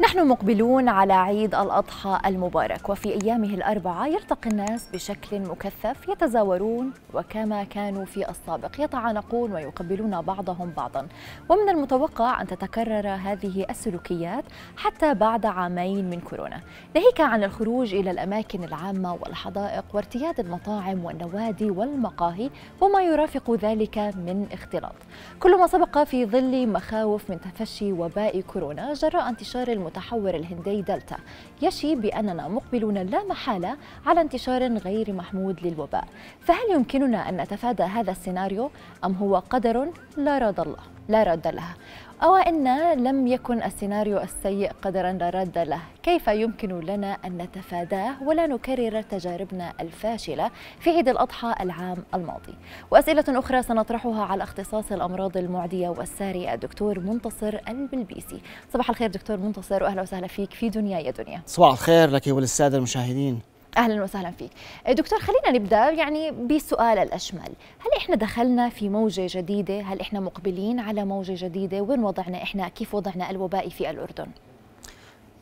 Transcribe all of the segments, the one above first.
نحن مقبلون على عيد الأضحى المبارك وفي أيامه الأربعة يلتقي الناس بشكل مكثف يتزاورون وكما كانوا في السابق يتعانقون ويقبلون بعضهم بعضا ومن المتوقع أن تتكرر هذه السلوكيات حتى بعد عامين من كورونا ناهيك عن الخروج إلى الأماكن العامة والحدائق وارتياد المطاعم والنوادي والمقاهي وما يرافق ذلك من اختلاط كل ما سبق في ظل مخاوف من تفشي وباء كورونا جراء انتشار المتحور الهندي دلتا يشي بأننا مقبلون لا محالة على انتشار غير محمود للوباء فهل يمكننا أن نتفادى هذا السيناريو أم هو قدر لا راد الله؟ لا رد لها أو أن لم يكن السيناريو السيء قدرا لا رد له كيف يمكن لنا أن نتفاداه ولا نكرر تجاربنا الفاشلة في عيد الأضحى العام الماضي وأسئلة أخرى سنطرحها على اختصاص الأمراض المعدية والسارية الدكتور منتصر البلبيسي صباح الخير دكتور منتصر وأهلا وسهلا فيك في دنيا يا دنيا صباح الخير لك وللسادة المشاهدين اهلا وسهلا فيك دكتور خلينا نبدا يعني بالسؤال الاشمل هل احنا دخلنا في موجه جديده هل احنا مقبلين على موجه جديده وين وضعنا احنا كيف وضعنا الوبائي في الاردن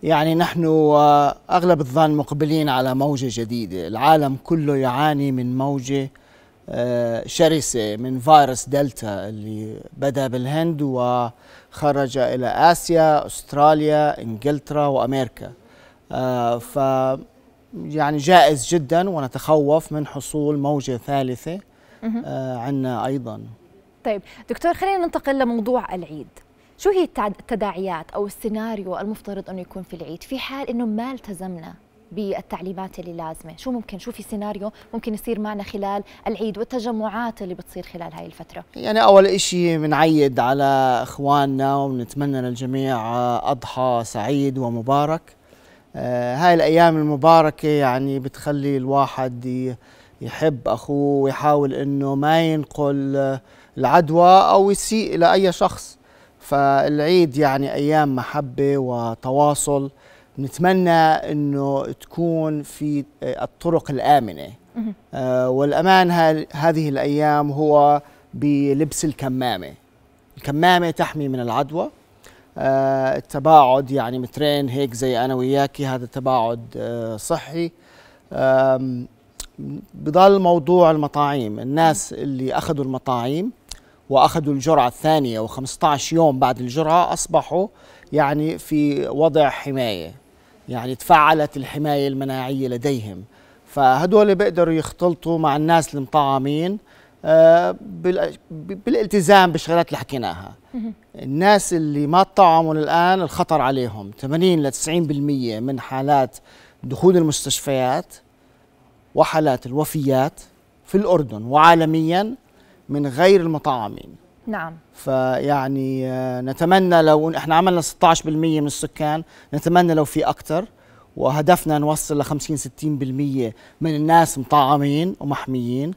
يعني نحن اغلب الظن مقبلين على موجه جديده العالم كله يعاني من موجه آه، شرسه من فيروس دلتا اللي بدا بالهند وخرج الى اسيا استراليا انجلترا وامريكا آه، ف يعني جائز جدا ونتخوف من حصول موجة ثالثة آه عنا أيضا طيب دكتور خلينا ننتقل لموضوع العيد شو هي التداعيات أو السيناريو المفترض أنه يكون في العيد في حال أنه ما التزمنا بالتعليمات اللي لازمة شو ممكن شو في سيناريو ممكن يصير معنا خلال العيد والتجمعات اللي بتصير خلال هاي الفترة يعني أول إشي بنعيد على إخواننا ونتمنى للجميع آه، أضحى سعيد ومبارك آه، هاي الأيام المباركة يعني بتخلي الواحد يحب أخوه ويحاول أنه ما ينقل العدوى أو يسيء إلى أي شخص فالعيد يعني أيام محبة وتواصل نتمنى أنه تكون في الطرق الآمنة آه، والأمان هذه الأيام هو بلبس الكمامة الكمامة تحمي من العدوى آه، التباعد يعني مترين هيك زي انا وياكي هذا تباعد آه، صحي بضل موضوع المطاعيم الناس اللي اخذوا المطاعيم واخذوا الجرعه الثانيه و15 يوم بعد الجرعه اصبحوا يعني في وضع حمايه يعني تفعلت الحمايه المناعيه لديهم فهدول بيقدروا يختلطوا مع الناس المطعمين آه، بالالتزام بالشغلات اللي حكيناها الناس اللي ما تطعموا الآن الخطر عليهم 80 ل 90% من حالات دخول المستشفيات وحالات الوفيات في الأردن وعالميا من غير المطعمين نعم فيعني آه، نتمنى لو احنا عملنا 16% من السكان نتمنى لو في أكثر وهدفنا نوصل ل 50 60% من الناس مطعمين ومحميين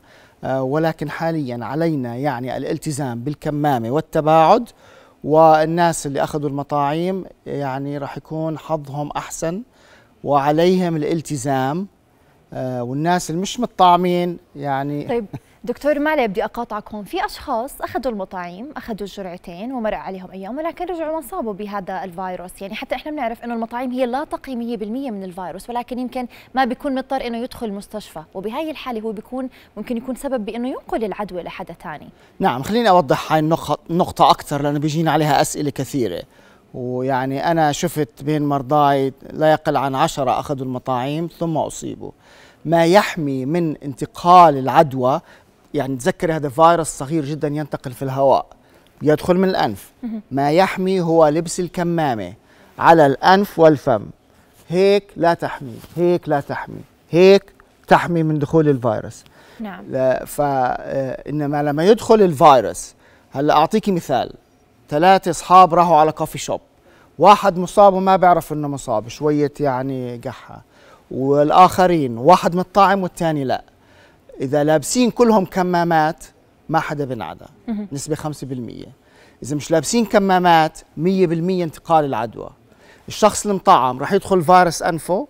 آه، ولكن حاليا علينا يعني الالتزام بالكمامة والتباعد والناس اللي أخذوا المطاعيم يعني راح يكون حظهم أحسن وعليهم الالتزام آه، والناس اللي مش مطعمين يعني طيب دكتور مالي بدي اقاطعك هون في اشخاص اخذوا المطاعيم اخذوا الجرعتين ومرق عليهم ايام ولكن رجعوا وانصابوا بهذا الفيروس يعني حتى احنا بنعرف انه المطاعيم هي لا تقي 100% من الفيروس ولكن يمكن ما بيكون مضطر انه يدخل المستشفى وبهي الحاله هو بيكون ممكن يكون سبب بانه ينقل العدوى لحدا ثاني نعم خليني اوضح هاي النقطه اكثر لانه بيجينا عليها اسئله كثيره ويعني انا شفت بين مرضاي لا يقل عن عشرة اخذوا المطاعيم ثم اصيبوا ما يحمي من انتقال العدوى يعني تذكر هذا فيروس صغير جدا ينتقل في الهواء يدخل من الأنف ما يحمي هو لبس الكمامة على الأنف والفم هيك لا تحمي هيك لا تحمي هيك تحمي من دخول الفيروس نعم فإنما آه، لما يدخل الفيروس هلا أعطيكي مثال ثلاثة أصحاب راحوا على كوفي شوب واحد مصاب وما بيعرف إنه مصاب شوية يعني قحة والآخرين واحد متطعم والثاني لأ اذا لابسين كلهم كمامات ما حدا بنعدى نسبه 5% اذا مش لابسين كمامات 100% انتقال العدوى الشخص المطعم رح يدخل فيروس انفه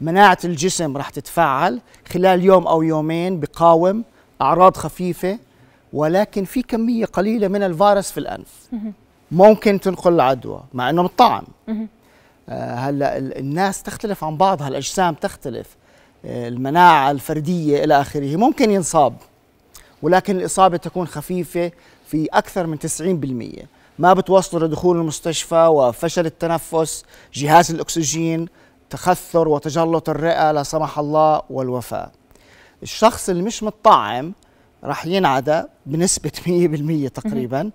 مناعه الجسم رح تتفعل خلال يوم او يومين بقاوم اعراض خفيفه ولكن في كميه قليله من الفيروس في الانف ممكن تنقل العدوى مع انه متطعم آه، هلا الناس تختلف عن بعضها الاجسام تختلف المناعة الفردية إلى آخره ممكن ينصاب ولكن الإصابة تكون خفيفة في أكثر من 90% ما بتوصل لدخول المستشفى وفشل التنفس جهاز الأكسجين تخثر وتجلط الرئة لا سمح الله والوفاة الشخص اللي مش متطعم رح ينعدى بنسبة 100% تقريبا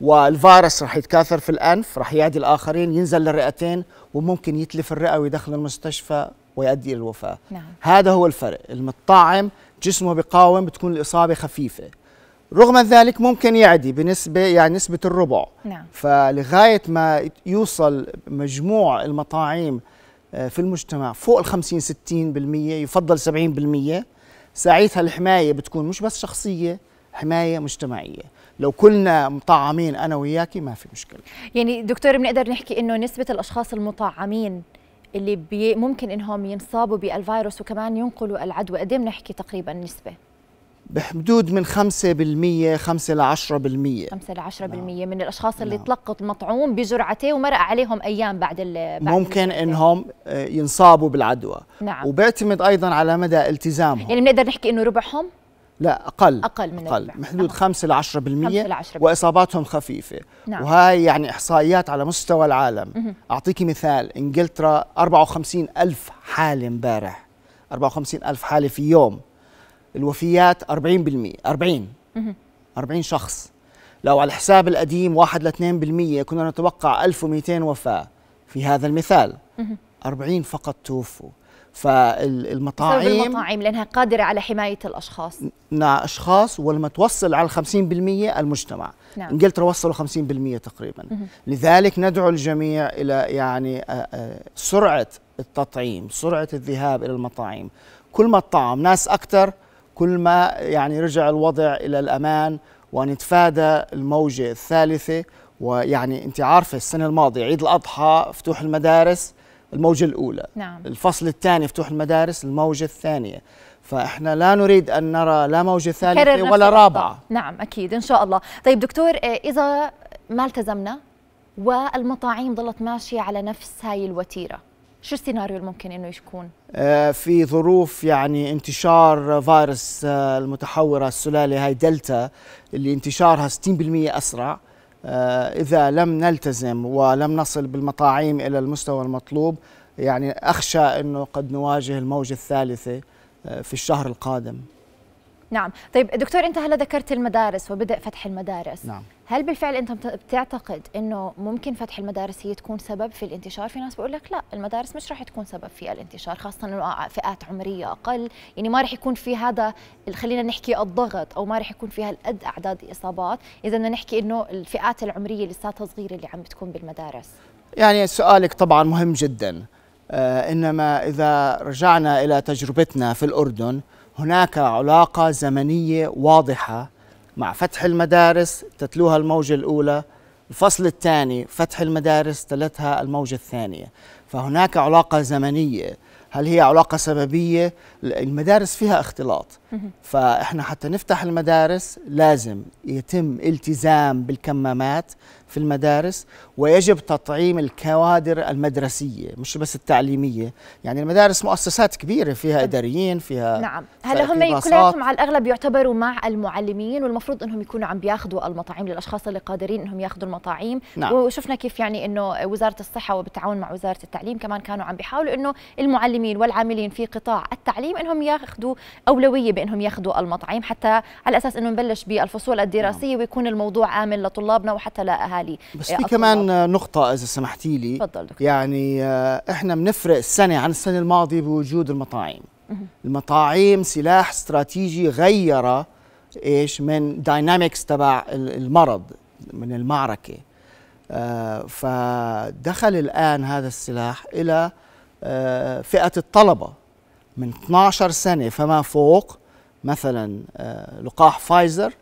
والفيروس رح يتكاثر في الأنف رح يعدي الآخرين ينزل للرئتين وممكن يتلف الرئة ويدخل المستشفى ويؤدي الى الوفاه نعم. هذا هو الفرق المطاعم جسمه بقاوم بتكون الاصابه خفيفه رغم ذلك ممكن يعدي بنسبه يعني نسبه الربع نعم. فلغايه ما يوصل مجموع المطاعيم آه، في المجتمع فوق ال 50 60% يفضل 70% ساعتها الحمايه بتكون مش بس شخصيه حمايه مجتمعيه لو كلنا مطعمين انا وياكي ما في مشكله يعني دكتور بنقدر نحكي انه نسبه الاشخاص المطعمين اللي بي ممكن انهم ينصابوا بالفيروس وكمان ينقلوا العدوى قد ايه بنحكي تقريبا نسبه بحدود من 5% 5 ل 10% 5 ل 10% نعم. من الاشخاص اللي نعم. تلقط المطعوم بجرعته ومرق عليهم ايام بعد ال ممكن انهم آه، ينصابوا بالعدوى نعم وبيعتمد ايضا على مدى التزامهم يعني بنقدر نحكي انه ربعهم لا اقل اقل من اقل الربع. محدود 5 ل 10% واصاباتهم خفيفه نعم. وهي يعني احصائيات على مستوى العالم مه. اعطيكي مثال انجلترا 54 الف حاله امبارح 54 الف حاله في يوم الوفيات 40% 40 مه. 40 شخص لو على الحساب القديم 1 ل 2% كنا نتوقع 1200 وفاه في هذا المثال مه. 40 فقط توفوا فالمطاعم المطاعم لأنها قادرة على حماية الأشخاص نعم أشخاص ولما توصل على 50% المجتمع نعم. إنجلترا وصلوا 50% تقريبا مه. لذلك ندعو الجميع إلى يعني آه، آه، سرعة التطعيم سرعة الذهاب إلى المطاعم كل ما الطعام ناس أكثر كل ما يعني رجع الوضع إلى الأمان ونتفادى الموجة الثالثة ويعني أنت عارفة السنة الماضية عيد الأضحى فتوح المدارس الموجة الأولى نعم. الفصل الثاني فتوح المدارس الموجة الثانية فإحنا لا نريد أن نرى لا موجة ثالثة ولا رابعة نعم أكيد إن شاء الله طيب دكتور إيه، إذا ما التزمنا والمطاعيم ظلت ماشية على نفس هاي الوتيرة شو السيناريو الممكن انه يكون؟ إيه، في ظروف يعني انتشار فيروس آه، المتحوره السلاله هاي دلتا اللي انتشارها 60% اسرع آه، إذا لم نلتزم ولم نصل بالمطاعيم إلى المستوى المطلوب يعني أخشى أنه قد نواجه الموجة الثالثة آه، في الشهر القادم نعم طيب دكتور أنت هلا ذكرت المدارس وبدأ فتح المدارس نعم هل بالفعل انت بتعتقد انه ممكن فتح المدارس هي تكون سبب في الانتشار في ناس بيقول لك لا المدارس مش راح تكون سبب في الانتشار خاصه انه آه، فئات عمريه اقل يعني ما راح يكون في هذا خلينا نحكي الضغط او ما راح يكون في هالقد اعداد اصابات اذا بدنا نحكي انه الفئات العمريه لساتها صغيره اللي عم بتكون بالمدارس يعني سؤالك طبعا مهم جدا آه انما اذا رجعنا الى تجربتنا في الاردن هناك علاقه زمنيه واضحه مع فتح المدارس تتلوها الموجة الأولى الفصل الثاني فتح المدارس تلتها الموجة الثانية فهناك علاقة زمنية هل هي علاقة سببية المدارس فيها اختلاط فاحنا حتى نفتح المدارس لازم يتم التزام بالكمامات في المدارس ويجب تطعيم الكوادر المدرسيه مش بس التعليميه يعني المدارس مؤسسات كبيره فيها نعم. اداريين فيها نعم هلا هم كلياتهم على الاغلب يعتبروا مع المعلمين والمفروض انهم يكونوا عم بياخذوا المطاعيم للاشخاص اللي قادرين انهم ياخذوا المطاعيم نعم. وشفنا كيف يعني انه وزاره الصحه وبالتعاون مع وزاره التعليم كمان كانوا عم بيحاولوا انه المعلمين والعاملين في قطاع التعليم انهم ياخذوا اولويه بانهم ياخذوا المطعم حتى على اساس انه نبلش بالفصول الدراسيه نعم. ويكون الموضوع امن لطلابنا وحتى لاهالي بس في كمان نقطه اذا سمحتي لي تفضل دكتور. يعني آه، احنا بنفرق السنه عن السنه الماضيه بوجود المطاعم المطاعم سلاح استراتيجي غير ايش من داينامكس تبع المرض من المعركه آه فدخل الان هذا السلاح الى آه فئه الطلبه من 12 سنه فما فوق مثلا آه، لقاح فايزر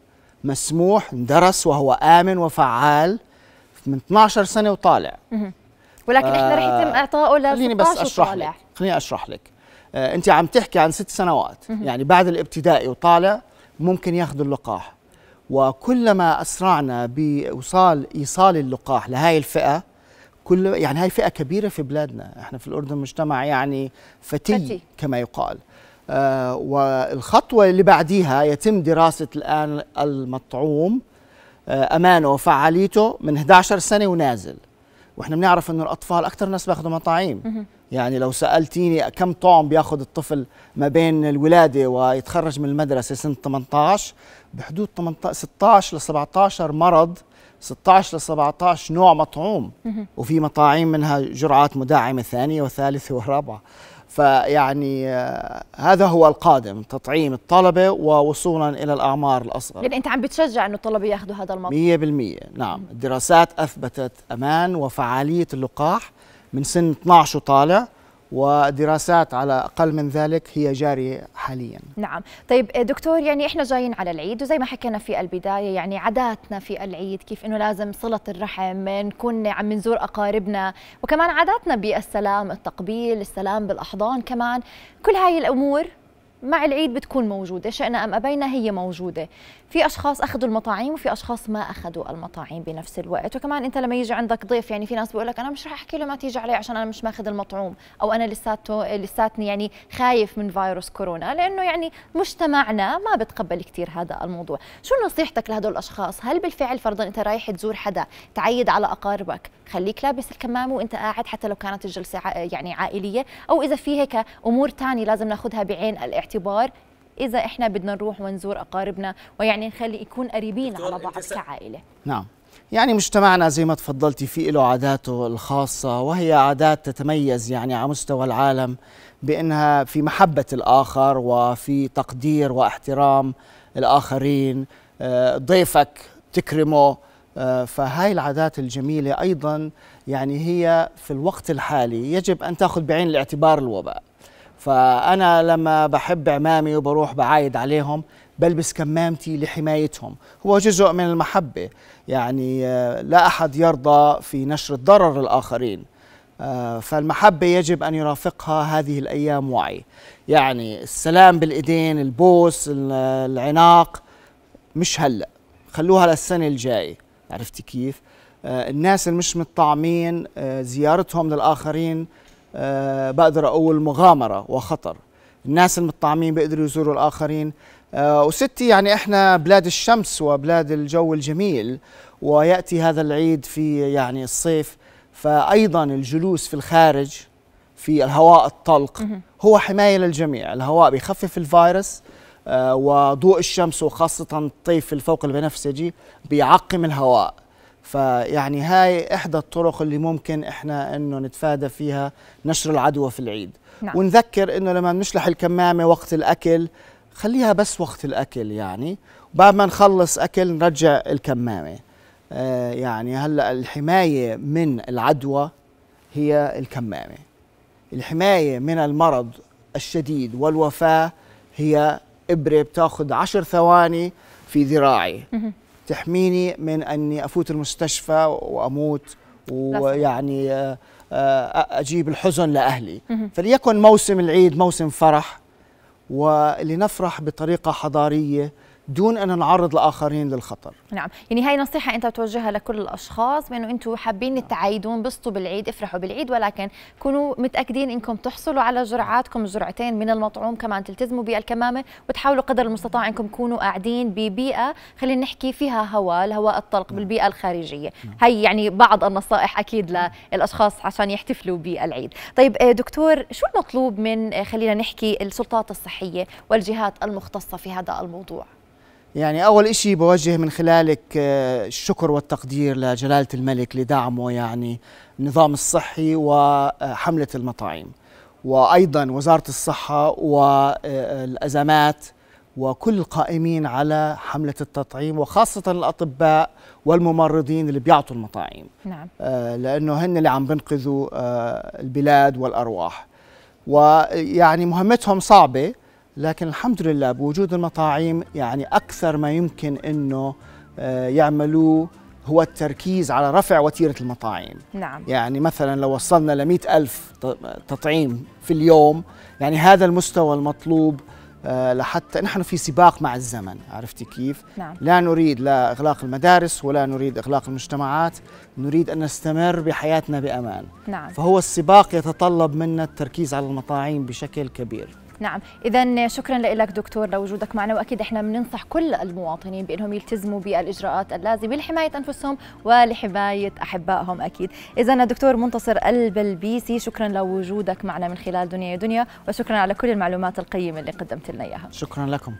مسموح درس وهو آمن وفعال من 12 سنة وطالع ولكن احنا رح يتم آه، اعطائه ل خليني بس اشرح وطالع. لك خليني اشرح لك آه، انت عم تحكي عن ست سنوات يعني بعد الابتدائي وطالع ممكن ياخذوا اللقاح وكلما اسرعنا بايصال ايصال اللقاح لهي الفئه كل يعني هاي فئه كبيره في بلادنا احنا في الاردن مجتمع يعني فتي, فتي. كما يقال آه، والخطوة اللي بعديها يتم دراسة الآن المطعوم آه، أمانه وفعاليته من 11 سنة ونازل واحنا بنعرف انه الاطفال اكثر ناس بياخذوا مطاعيم يعني لو سالتيني كم طعم بياخذ الطفل ما بين الولاده ويتخرج من المدرسه سنه 18 بحدود 18 16 ل 17 مرض 16 ل 17 نوع مطعوم وفي مطاعيم منها جرعات مداعمه ثانيه وثالثه ورابعه فيعني آه، هذا هو القادم تطعيم الطلبة ووصولا إلى الأعمار الأصغر يعني أنت عم بتشجع أن الطلبة يأخذوا هذا الموضوع 100% نعم الدراسات أثبتت أمان وفعالية اللقاح من سن 12 وطالع ودراسات على أقل من ذلك هي جارية حاليا نعم طيب دكتور يعني إحنا جايين على العيد وزي ما حكينا في البداية يعني عاداتنا في العيد كيف إنه لازم صلة الرحم نكون عم نزور أقاربنا وكمان عاداتنا بالسلام التقبيل السلام بالأحضان كمان كل هاي الأمور مع العيد بتكون موجوده شئنا ام ابينا هي موجوده في اشخاص اخذوا المطاعيم وفي اشخاص ما اخذوا المطاعيم بنفس الوقت وكمان انت لما يجي عندك ضيف يعني في ناس بيقول لك انا مش رح احكي له ما تيجي علي عشان انا مش ماخذ المطعوم او انا لساته لساتني يعني خايف من فيروس كورونا لانه يعني مجتمعنا ما بتقبل كثير هذا الموضوع شو نصيحتك لهدول الاشخاص هل بالفعل فرضا انت رايح تزور حدا تعيد على اقاربك خليك لابس الكمامه وانت قاعد حتى لو كانت الجلسه يعني عائليه او اذا في هيك امور ثانيه لازم ناخذها بعين الاعتبار الاعتبار اذا احنا بدنا نروح ونزور اقاربنا ويعني نخلي يكون قريبين على بعض كعائله نعم يعني مجتمعنا زي ما تفضلتي في له عاداته الخاصة وهي عادات تتميز يعني على مستوى العالم بأنها في محبة الآخر وفي تقدير واحترام الآخرين آه، ضيفك تكرمه آه، فهاي العادات الجميلة أيضا يعني هي في الوقت الحالي يجب أن تأخذ بعين الاعتبار الوباء فأنا لما بحب عمامي وبروح بعايد عليهم بلبس كمامتي لحمايتهم هو جزء من المحبة يعني آه، لا أحد يرضى في نشر الضرر الآخرين آه، فالمحبة يجب أن يرافقها هذه الأيام وعي يعني السلام بالإيدين البوس العناق مش هلأ خلوها للسنة الجاية عرفتي كيف؟ آه، الناس اللي مش متطعمين زيارتهم للآخرين آه، بقدر اقول مغامره وخطر الناس المطعمين بيقدروا يزوروا الاخرين آه، وستي يعني احنا بلاد الشمس وبلاد الجو الجميل وياتي هذا العيد في يعني الصيف فايضا الجلوس في الخارج في الهواء الطلق هو حمايه للجميع الهواء بيخفف الفيروس آه، وضوء الشمس وخاصه الطيف الفوق البنفسجي بيعقم الهواء فيعني هاي إحدى الطرق اللي ممكن إحنا إنه نتفادى فيها نشر العدوى في العيد نعم. ونذكر إنه لما بنشلح الكمامة وقت الأكل خليها بس وقت الأكل يعني وبعد ما نخلص أكل نرجع الكمامة آه يعني هلأ الحماية من العدوى هي الكمامة الحماية من المرض الشديد والوفاة هي إبرة بتاخذ عشر ثواني في ذراعي تحميني من اني افوت المستشفى واموت ويعني آه، آه، اجيب الحزن لاهلي فليكن موسم العيد موسم فرح ولنفرح بطريقه حضاريه دون ان نعرض الاخرين للخطر نعم يعني هاي نصيحه انت بتوجهها لكل الاشخاص بانه انتم حابين نعم. تعيدوا انبسطوا بالعيد افرحوا بالعيد ولكن كونوا متاكدين انكم تحصلوا على جرعاتكم جرعتين من المطعوم كمان تلتزموا بالكمامه وتحاولوا قدر المستطاع انكم تكونوا قاعدين ببيئه خلينا نحكي فيها هواء الهواء الطلق نعم. بالبيئه الخارجيه نعم. هي يعني بعض النصائح اكيد للاشخاص عشان يحتفلوا بالعيد طيب آه، دكتور شو المطلوب من آه، خلينا نحكي السلطات الصحيه والجهات المختصه في هذا الموضوع يعني أول إشي بوجه من خلالك آه، الشكر والتقدير لجلالة الملك لدعمه يعني النظام الصحي وحملة المطاعيم وأيضا وزارة الصحة والأزمات آه، وكل القائمين على حملة التطعيم وخاصة الأطباء والممرضين اللي بيعطوا المطاعيم نعم. آه، لأنه هن اللي عم بنقذوا البلاد والأرواح ويعني مهمتهم صعبة لكن الحمد لله بوجود المطاعيم يعني أكثر ما يمكن أنه آه، يعملوه هو التركيز على رفع وتيرة المطاعيم نعم. يعني مثلا لو وصلنا ل ألف تطعيم في اليوم يعني هذا المستوى المطلوب آه، لحتى نحن في سباق مع الزمن عرفتي كيف نعم. لا نريد لا إغلاق المدارس ولا نريد إغلاق المجتمعات نريد أن نستمر بحياتنا بأمان نعم. فهو السباق يتطلب منا التركيز على المطاعيم بشكل كبير نعم اذا شكرا لك دكتور لوجودك معنا واكيد احنا بننصح كل المواطنين بانهم يلتزموا بالاجراءات اللازمه لحمايه انفسهم ولحمايه احبائهم اكيد اذا دكتور منتصر البلبيسي شكرا لوجودك معنا من خلال دنيا دنيا وشكرا على كل المعلومات القيمه اللي قدمت لنا اياها شكرا لكم